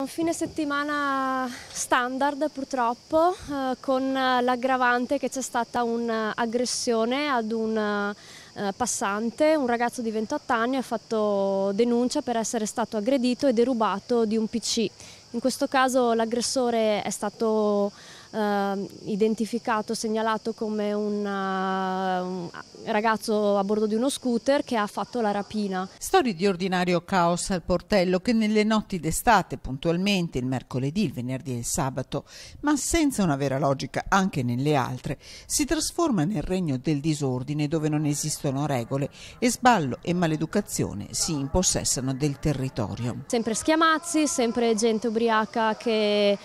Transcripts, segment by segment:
Un fine settimana standard purtroppo eh, con l'aggravante che c'è stata un'aggressione ad un eh, passante, un ragazzo di 28 anni ha fatto denuncia per essere stato aggredito e derubato di un PC. In questo caso l'aggressore è stato eh, identificato, segnalato come una, eh, un ragazzo a bordo di uno scooter che ha fatto la rapina. Storie di ordinario caos al portello che nelle notti d'estate, puntualmente il mercoledì, il venerdì e il sabato, ma senza una vera logica anche nelle altre, si trasforma nel regno del disordine dove non esistono regole e sballo e maleducazione si impossessano del territorio. Sempre schiamazzi, sempre gente ubriaca che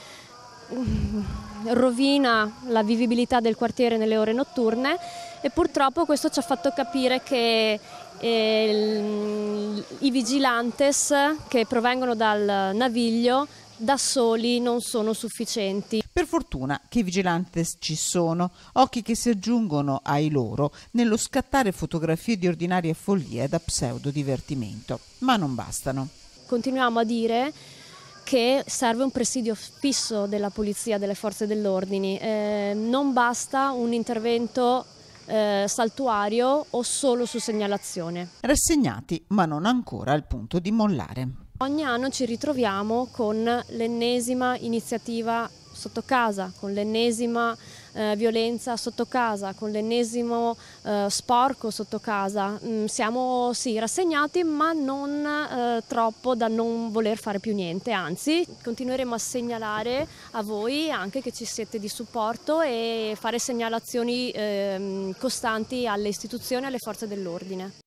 Mm, rovina la vivibilità del quartiere nelle ore notturne e purtroppo questo ci ha fatto capire che eh, i vigilantes che provengono dal naviglio da soli non sono sufficienti. Per fortuna che i vigilantes ci sono, occhi che si aggiungono ai loro nello scattare fotografie di ordinaria follia da pseudo divertimento, ma non bastano. Continuiamo a dire che serve un presidio fisso della polizia, delle forze dell'ordine. Eh, non basta un intervento eh, saltuario o solo su segnalazione. Rassegnati, ma non ancora al punto di mollare. Ogni anno ci ritroviamo con l'ennesima iniziativa sotto casa con l'ennesima eh, violenza sotto casa, con l'ennesimo eh, sporco sotto casa. Mm, siamo sì rassegnati ma non eh, troppo da non voler fare più niente, anzi continueremo a segnalare a voi anche che ci siete di supporto e fare segnalazioni ehm, costanti alle istituzioni e alle forze dell'ordine.